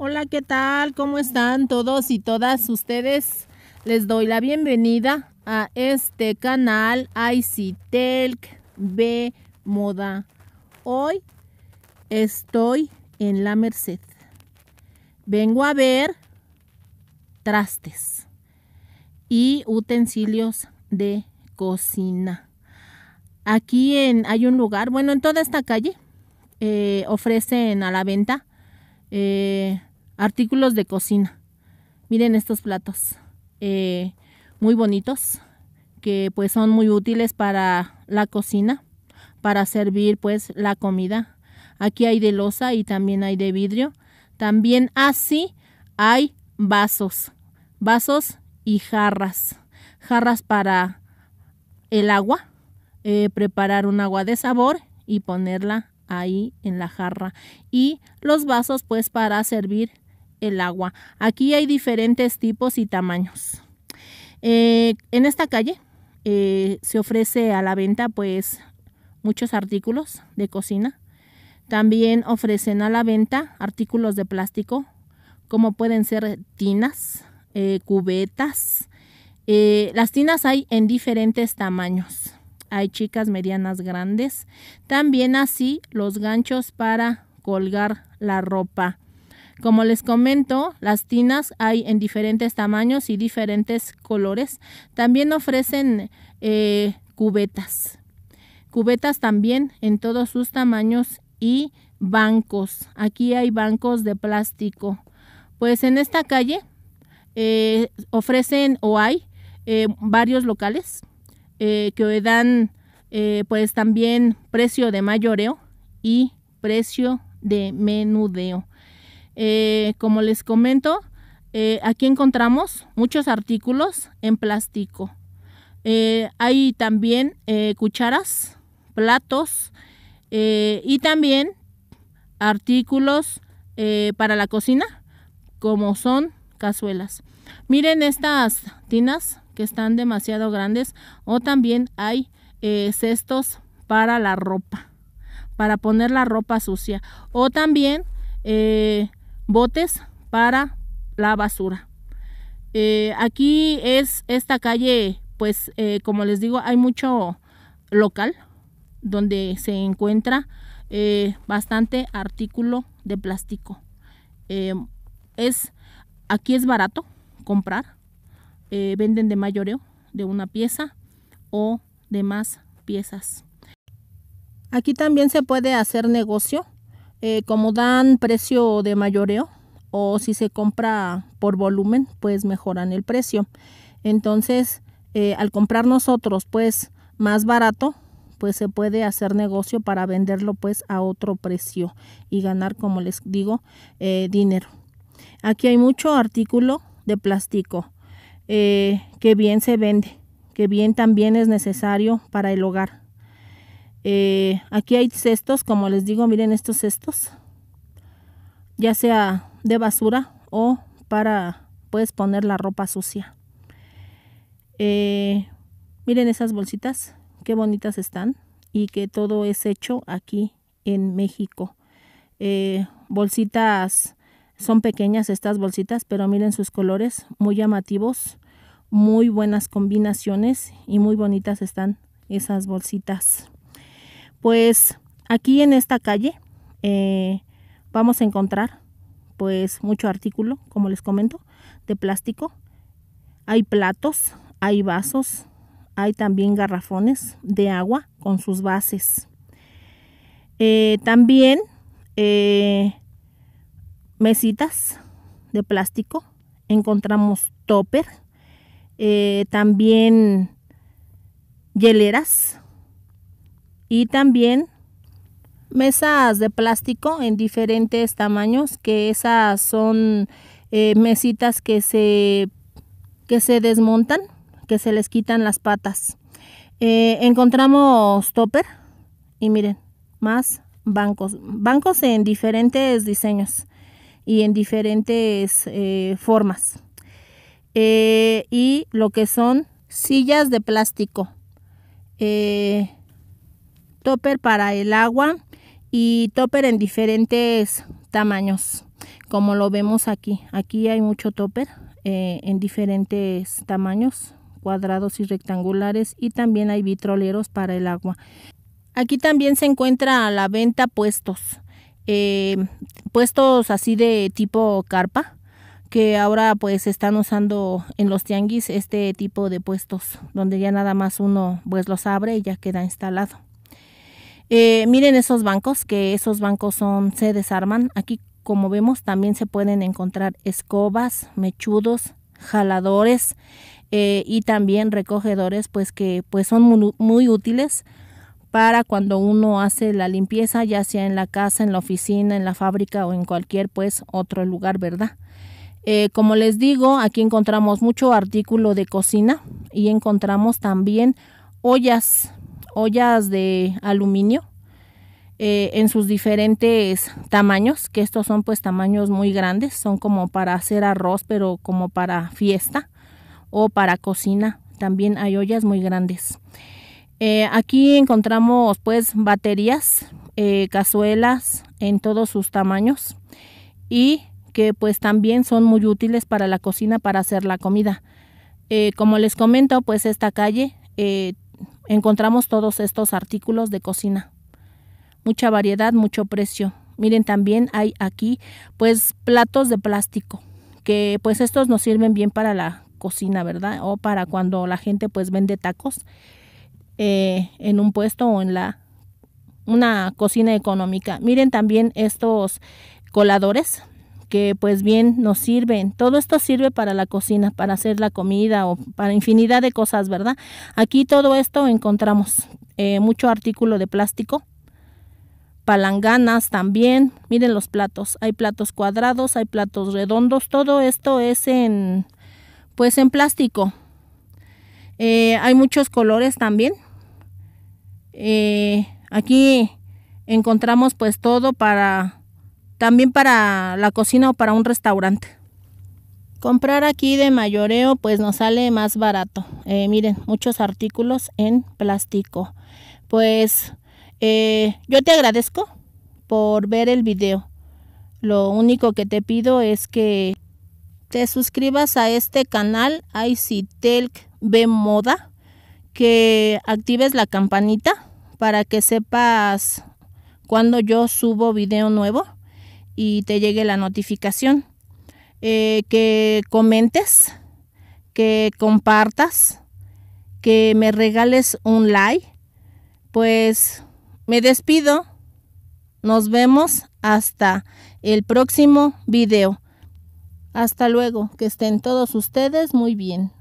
Hola, ¿qué tal? ¿Cómo están todos y todas ustedes? Les doy la bienvenida a este canal ICTELC B Moda. Hoy estoy en La Merced. Vengo a ver trastes y utensilios de cocina. Aquí en, hay un lugar, bueno, en toda esta calle eh, ofrecen a la venta eh, artículos de cocina. Miren estos platos. Eh, muy bonitos. Que pues son muy útiles para la cocina. Para servir pues la comida. Aquí hay de losa y también hay de vidrio. También así hay vasos. Vasos y jarras. Jarras para el agua. Eh, preparar un agua de sabor y ponerla ahí en la jarra y los vasos pues para servir el agua. Aquí hay diferentes tipos y tamaños. Eh, en esta calle eh, se ofrece a la venta pues muchos artículos de cocina. También ofrecen a la venta artículos de plástico como pueden ser tinas, eh, cubetas. las tinas hay en diferentes tamaños hay chicas medianas grandes. También así los ganchos para colgar la ropa. Como les comento, las tinas hay en diferentes tamaños y diferentes colores. También ofrecen eh, cubetas. Cubetas también en todos sus tamaños y bancos. Aquí hay bancos de plástico. Pues en esta calle eh, ofrecen o hay eh, varios locales eh, que dan eh, pues también precio de mayoreo y precio de menudeo. Eh, como les comento, aquí encontramos muchos artículos en plástico. hay también cucharas, platos y también artículos para la cocina como son cazuelas. Miren estas tinas que están demasiado grandes o también hay eh, cestos para la ropa, para poner la ropa sucia o también eh, botes para la basura. Eh, aquí es esta calle, pues como les digo, hay mucho local donde se encuentra bastante artículo de plástico. es aquí es barato comprar eh, venden de mayoreo de una pieza o de más piezas. Aquí también se puede hacer negocio, eh, como dan precio de mayoreo o si se compra por volumen, pues mejoran el precio. Entonces, eh, al comprar nosotros pues más barato, pues se puede hacer negocio para venderlo pues a otro precio y ganar, como les digo, dinero. Aquí hay mucho artículo de plástico eh, que bien se vende, que bien también es necesario para el hogar. Eh, aquí hay cestos, como les digo, miren estos cestos, ya sea de basura o para, puedes poner la ropa sucia. Eh, miren esas bolsitas, qué bonitas están y que todo es hecho aquí en México. bolsitas son pequeñas estas bolsitas, pero miren sus colores, muy llamativos, muy buenas combinaciones y muy bonitas están esas bolsitas. Pues aquí en esta calle eh, vamos a encontrar pues mucho artículo, como les comento, de plástico. Hay platos, hay vasos, hay también garrafones de agua con sus bases. Eh, también eh, mesitas de plástico, encontramos topper, eh, también hieleras y también mesas de plástico en diferentes tamaños, que esas son eh, mesitas que se, que se desmontan, que se les quitan las patas. Eh, encontramos topper y miren, más bancos, bancos en diferentes diseños y en diferentes eh, formas. Eh, y lo que son sillas de plástico, eh, topper para el agua y topper en diferentes tamaños, como lo vemos aquí. Aquí hay mucho topper en diferentes tamaños, cuadrados y rectangulares y también hay vitroleros para el agua. Aquí también se encuentra a la venta puestos eh, puestos así de tipo carpa, que ahora pues están usando en los tianguis este tipo de puestos, donde ya nada más uno pues los abre y ya queda instalado. Eh, miren esos bancos, que esos bancos son, se desarman. Aquí como vemos también se pueden encontrar escobas, mechudos, jaladores eh, y también recogedores, pues que pues son muy útiles para cuando uno hace la limpieza, ya sea en la casa, en la oficina, en la fábrica o en cualquier pues otro lugar, ¿verdad? Eh, como les digo, aquí encontramos mucho artículo de cocina y encontramos también ollas, ollas de aluminio eh, en sus diferentes tamaños, que estos son pues tamaños muy grandes, son como para hacer arroz, pero como para fiesta o para cocina. También hay ollas muy grandes. Eh, aquí encontramos pues baterías, eh, cazuelas en todos sus tamaños y que pues también son muy útiles para la cocina para hacer la comida. Eh, como les comento, pues esta calle encontramos todos estos artículos de cocina. Mucha variedad, mucho precio. Miren, también hay aquí pues platos de plástico, que pues estos nos sirven bien para la cocina, ¿verdad? O para cuando la gente pues vende tacos eh, en un puesto o en la una cocina económica. Miren también estos coladores que pues bien nos sirven. Todo esto sirve para la cocina, para hacer la comida o para infinidad de cosas, ¿verdad? Aquí todo esto encontramos eh, mucho artículo de plástico, palanganas también. Miren los platos, hay platos cuadrados, hay platos redondos, todo esto es en pues en plástico. Eh, hay muchos colores también, eh, aquí encontramos pues todo para, también para la cocina o para un restaurante. Comprar aquí de mayoreo pues nos sale más barato. Eh, miren, muchos artículos en plástico. Pues eh, yo te agradezco por ver el video. Lo único que te pido es que te suscribas a este canal ICTELC B Moda, que actives la campanita para que sepas cuando yo subo video nuevo y te llegue la notificación. Eh, que comentes, que compartas, que me regales un like. Pues me despido. Nos vemos hasta el próximo video. Hasta luego. Que estén todos ustedes muy bien.